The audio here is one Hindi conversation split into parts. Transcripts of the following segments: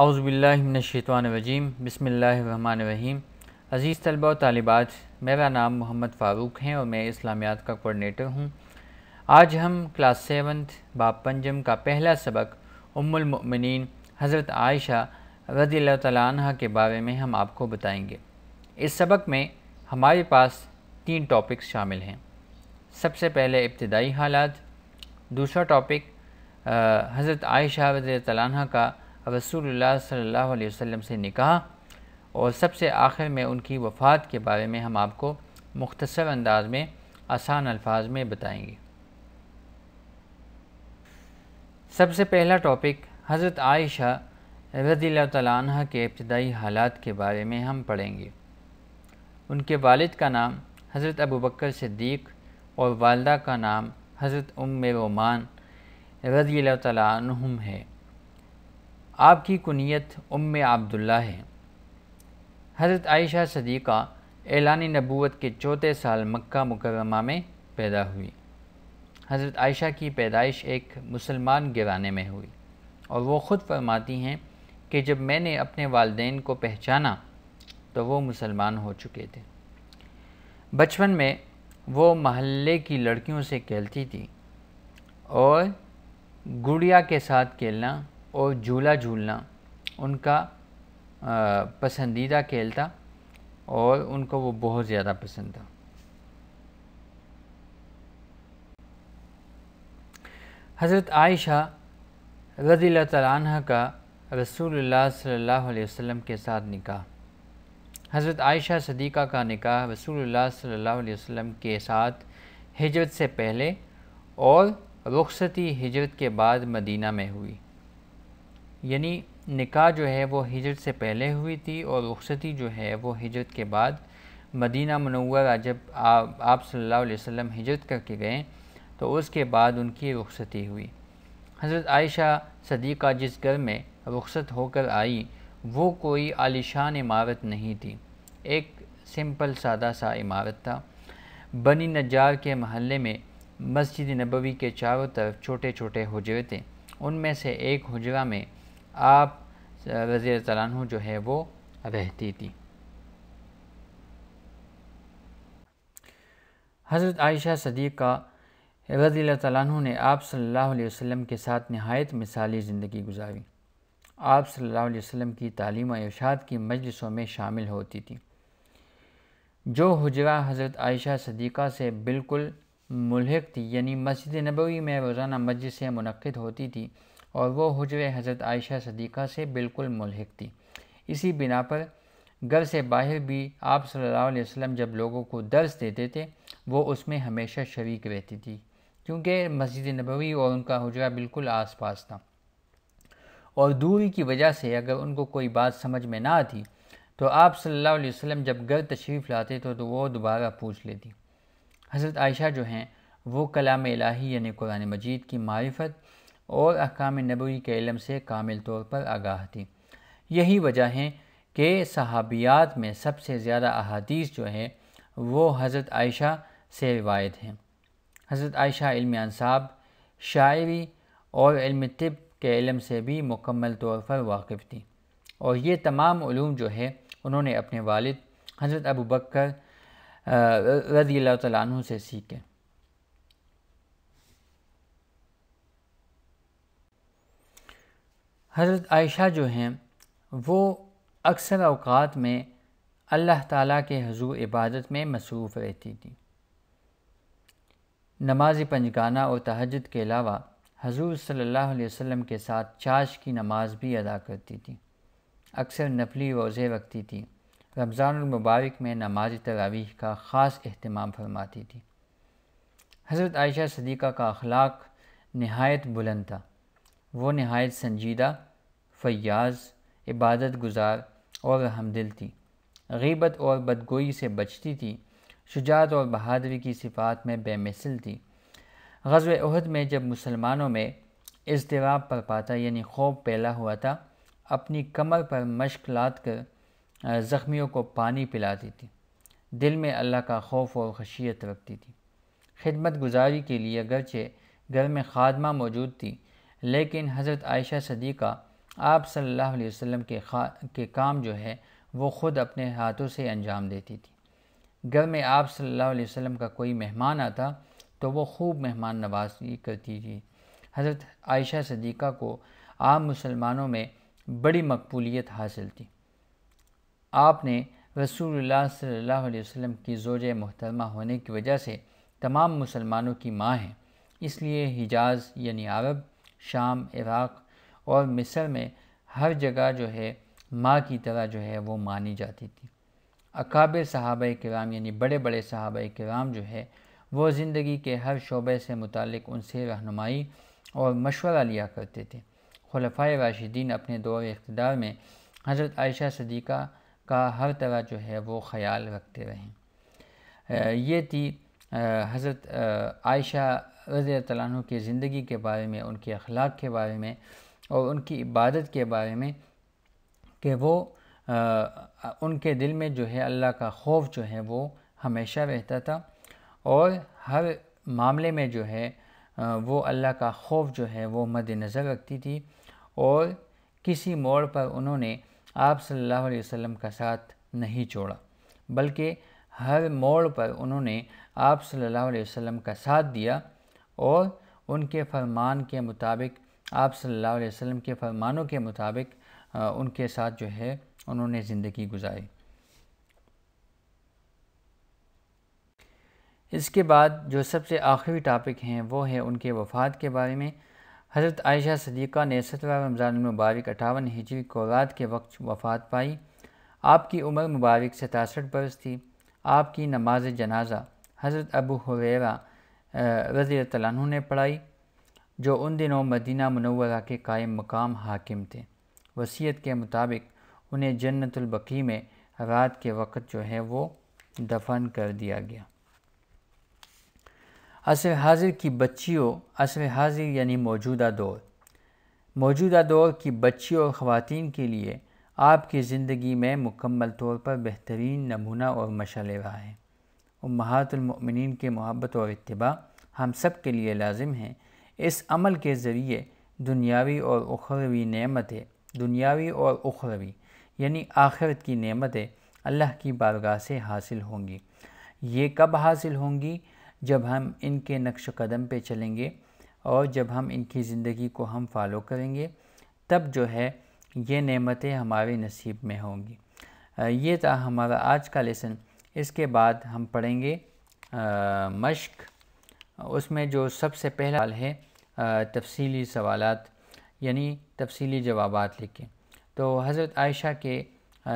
अउज़बिल्लिमिनशैतवानवजीम बसमीम अज़ीज़ तलबा तालिबात मेरा नाम मोहम्मद फ़ारूक है और मैं इस्लामियात का कोऑर्डिनेटर हूँ आज हम क्लास सेवन्थ बाप पंजम का पहला सबक उम्मिन हज़रत आयशा रदी तह के बारे में हम आपको बताएंगे इस सबक में हमारे पास तीन टॉपिक्स शामिल हैं सबसे पहले इब्तदाई हालात दूसरा टॉपिक हज़रत आयशा रदी तह का रसूल सल्ला वसम से निकाह और सबसे आखिर में उनकी वफ़ात के बारे में हम आपको मुख्तसर अंदाज में आसान अल्फाज में बताएंगे सबसे पहला टॉपिक हज़रत आयशा रज़ी तह के इब्तदाई हालात के बारे में हम पढ़ेंगे उनके वालिद का नाम हज़रत अबू बकर सिद्दीक और वालदा का नाम हज़रत उम रोमान रज़ी तहम है आपकी कुनीत उम आब्दुल्ला है हज़रत आयशा सदीक़ा एलानी नबूत के चौथे साल मक्का मुकरमा में पैदा हुई हज़रत आयशा की पैदाइश एक मुसलमान घराने में हुई और वो ख़ुद फरमाती हैं कि जब मैंने अपने वालदेन को पहचाना तो वो मुसलमान हो चुके थे बचपन में वो महल्ले की लड़कियों से खेलती थी और गुड़िया के साथ खेलना और झूला झूलना उनका पसंदीदा खेल था और उनको वो बहुत ज़्यादा पसंद था हज़रत आयशा रज़ी तह का रसूल सल्ला वसम के साथ निकाह हज़रत आयशा सदीक़ा का निकाह रसूल सल्ला वसम के साथ हिजरत से पहले और रुखसती हिजरत के बाद मदीना में हुई यानी निकाह जो है वो हिजरत से पहले हुई थी और रुखसती जो है वो हिजरत के बाद मदीना मनवर जब आप, आप सल्लल्लाहु अलैहि वसल्लम हिजरत करके गए तो उसके बाद उनकी रुखसती हुई हज़रत आयशा सदीक़ा जिस घर में रुखसत होकर आई वो कोई आलिशान इमारत नहीं थी एक सिंपल सादा सा इमारत था बनी नजार के महल्ले में मस्जिद नबवी के चारों तरफ छोटे छोटे हुजरे थे उनमें से एक हजरा में आप वज़ी तैन जो है वो रहती थी हज़रत आयशा का वज़ी तैन ने आप सल्लल्लाहु अलैहि वसल्लम के साथ नहायत मिसाली ज़िंदगी गुजारी आप सल्लल्लाहु अलैहि वसल्लम की तालीम इरशाद की मजलिसों में शामिल होती थी जो हजरा हज़रत आयशा सदीक़ा से बिल्कुल मुलहक थी यानी मस्जिद नबवी में रोज़ाना मजलिसें मनद होती थी और वो हजर हज़रत आयशा सदीक़ा से बिल्कुल मलहक थी इसी बिना पर घर से बाहर भी आप सल्लल्लाहु अलैहि वसल्लम जब लोगों को दर्स देते थे वो उसमें हमेशा शरीक रहती थी क्योंकि मस्जिद नबवी और उनका हजरा बिल्कुल आस पास था और दूरी की वजह से अगर उनको कोई बात समझ में ना आती तो आप सल्लल्लाहु अलैहि वसल्लम जब घर तशरीफ़ लाते तो, तो वो दोबारा पूछ लेती हज़रत आयशा जो हैं वो कलाम इलाही यानी कुरान मजीद की मारफत और अकाम नबी के इलम से कामिल तौर पर आगाह थी यही वजह है कि सहाबियात में सबसे ज़्यादा अहादीस जो है वो हज़रत आयशा से रिवायत हैं हज़रत आयशा इल्म अनसाब शायरी और इल्म तिब के इलम से भी मुकम्मल तौर पर वाकिफ़ थी और ये तमाम ूम जो है उन्होंने अपने वालिद हज़रत अबू बकर रज़ी अल्लाह तु से सीखे हज़रत आयशा जो हैं वो अक्सर अवकात में अल्लाह ताला के हज़ू इबादत में मसरूफ़ रहती थी नमाज पंजगाना और तहजद के अलावा हजूर सल्लल्लाहु अलैहि वसल्लम के साथ चाश की नमाज भी अदा करती थी अक्सर नफली रोज़े रखती थी रमज़ानमबारक में नमाज तरावीह का ख़ास अहतमाम फरमाती थी हज़रत आयशा सदीक़ा का अखलाक नहायत बुलंद था वो नहायत संजीदा फ़याज़ इबादत गुजार और हमदिल थी गीबत और बदगोई से बचती थी शुजात और बहादुरी की सिफात में बेमिसल थी गजब अहद में जब मुसलमानों में इसतराब पर पाता यानी खौफ पैला हुआ था अपनी कमर पर मश्क लाद कर ज़ख्मियों को पानी पिलाती थी दिल में अल्लाह का खौफ और खशियत रखती थी खिदमत गुजारी के लिए अगरचे घर में खादमा मौजूद थी लेकिन हज़रत आयशा सदीक़ा आप सल्लल्लाहु अलैहि वसल्लम के खा के काम जो है वो ख़ुद अपने हाथों से अंजाम देती थी घर में आप सल्लल्लाहु अलैहि वसल्लम का कोई मेहमान आता तो वो खूब मेहमान नवाजी करती थी हज़रत आयशा सदीक़ा को आम मुसलमानों में बड़ी मकबूलियत हासिल थी आपने रसूल सल्ला वसम की जोज महतरमा होने की वजह से तमाम मुसलमानों की माँ हैं इसलिए हिजाज़ यानी अरब शाम इराक़ और मिस्र में हर जगह जो है माँ की तरह जो है वो मानी जाती थी अकाबिर साहब कराम यानी बड़े बड़े साहब कराम जो है वो ज़िंदगी के हर शोबे से मुतक़ उनसे रहनुमाई और मशवरा लिया करते थे खलफा राशिदीन अपने दौर इकतदार में हज़रत आयशा सदीक़ा का हर तरह जो है वो ख्याल रखते रहें ये थी हज़रत आयशा रज़ी तैन की ज़िंदगी के बारे में उनके अखलाक के बारे में और उनकी इबादत के बारे में कि वो आ, उनके दिल में जो है अल्लाह का खौफ जो है वो हमेशा रहता था और हर मामले में जो है आ, वो अल्लाह का खौफ जो है वो मद्नज़र रखती थी और किसी मोड़ पर उन्होंने आप सल्लल्लाहु अलैहि वसल्लम का साथ नहीं छोड़ा बल्कि हर मोड़ पर उन्होंने आप सल्लल्लाहु अलैहि वसल्लम का साथ दिया और उनके फरमान के मुताबिक आप सल्लल्लाहु अलैहि वसल्लम के फरमानों के मुताबिक उनके साथ जो है उन्होंने ज़िंदगी गुजारी इसके बाद जो सबसे आखिरी टॉपिक हैं वो है उनके वफ़ात के बारे में हज़रत आयशा सदीक़ा ने सतवा रमज़ान मुबारक अठावन हिजरी को रात के वक्त वफ़ात पाई आपकी उम्र मुबारक सतासठ बरस थी आपकी नमाज जनाजा हज़रत अबू हुररा रज़ी तु ने पढ़ाई जो उन दिनों मदीना मनवरा के कायम मकाम हाकिम थे वसीयत के मुताबिक उन्हें जन्नतबकी में रात के वक्त जो है वो दफन कर दिया गया असर हाजिर की बच्चियों असर हाजिर यानी मौजूदा दौर मौजूदा दौर की बच्चियों और ख़वान के लिए आपकी ज़िंदगी में मुकम्मल तौर पर बेहतरीन नमूना और मशल रहा है महातमिन के मोहब्बत और इतबा हम सब के लिए लाजिम हैं इस अमल के ज़रिए दुनियावी और उखरवी नमतें दुनियावी और उखरवी यानी आखिरत की नमतें अल्लाह की बारगाह से हासिल होंगी ये कब हासिल होंगी जब हम इनके नक्श कदम पर चलेंगे और जब हम इनकी ज़िंदगी को हम फॉलो करेंगे तब जो है ये नमतें हमारे नसीब में होंगी ये था हमारा आज का लेसन इसके बाद हम पढ़ेंगे मश्क उसमें जो सबसे पहला सवाल है तफसीली सवाल यानी तफसीली जवाब लिखें तो हज़रत आयशा के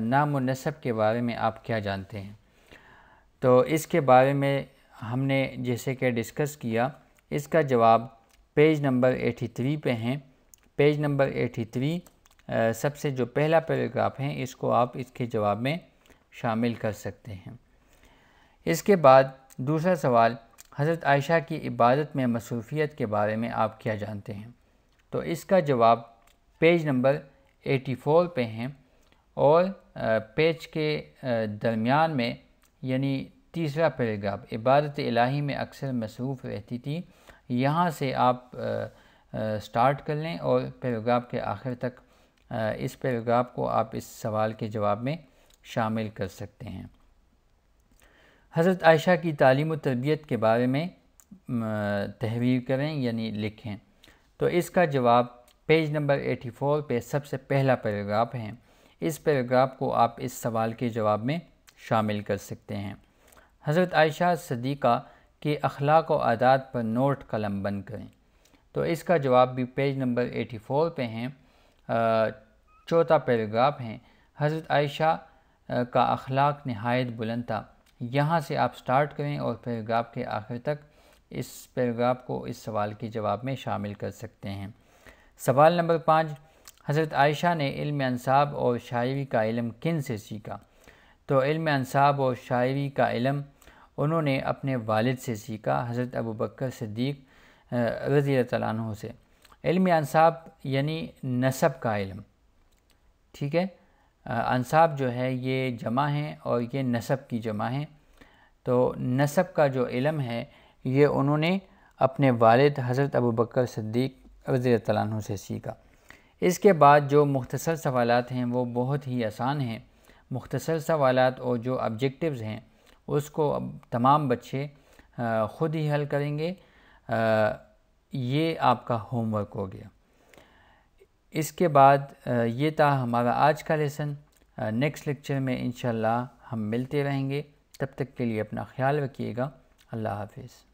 नाम और नसब के बारे में आप क्या जानते हैं तो इसके बारे में हमने जैसे कि डिस्कस किया इसका जवाब पेज नंबर 83 पे हैं पेज नंबर 83 सबसे जो पहला पैराग्राफ है इसको आप इसके जवाब में शामिल कर सकते हैं इसके बाद दूसरा सवाल हज़रत आयशा की इबादत में मसरूफियत के बारे में आप क्या जानते हैं तो इसका जवाब पेज नंबर 84 पे हैं और पेज के दरमियान में यानी तीसरा पैराग्राफ इबादत इलाही में अक्सर मसरूफ़ रहती थी यहाँ से आप स्टार्ट कर लें और पैराग्राफ के आखिर तक इस पैराग्राफ को आप इस सवाल के जवाब में शामिल कर सकते हैं हज़रत आयशा की तालीम तरबियत के बारे में तहवीर करें यानी लिखें तो इसका जवाब पेज नंबर 84 पे सबसे पहला पैराग्राफ है इस पैराग्राफ को आप इस सवाल के जवाब में शामिल कर सकते हैं हज़रत आयशा सदीक़ा के अखलाक व आदात पर नोट कलम बंद करें तो इसका जवाब भी पेज नंबर 84 पे हैं चौथा पैराग्राफ हैं हज़रत आयशा का अखलाक नहायत बुलंद था यहाँ से आप स्टार्ट करें और पैराग्राफ के आखिर तक इस पैराग्राफ को इस सवाल के जवाब में शामिल कर सकते हैं सवाल नंबर पाँच हज़रत आयशा ने इल्म अनसाब और शायरी का इलम किन से सीखा तो इल्म अनसाब और शायरी का इलम उन्होंने अपने वालिद से सीखा हज़रत अबू बकर सिद्दीक रज़ी तु से इल्म अनसाब यानी नसब का इलम ठीक है अनसाब जो है ये जमा हैं और ये नसब की जमा हैं तो नसब का जो इलम है ये उन्होंने अपने वालिद हज़रत अबू बकर सद्दीक रज़ी से सीखा इसके बाद जो मुख्तसर सवालत हैं वो बहुत ही आसान हैं मुख्तसर सवालत और जो ऑब्जेक्टिव्स हैं उसको अब तमाम बच्चे ख़ुद ही हल करेंगे ये आपका होमवर्क हो गया इसके बाद ये था हमारा आज का लेसन नेक्स्ट लेक्चर में इन हम मिलते रहेंगे तब तक के लिए अपना ख्याल रखिएगा अल्लाह हाफिज़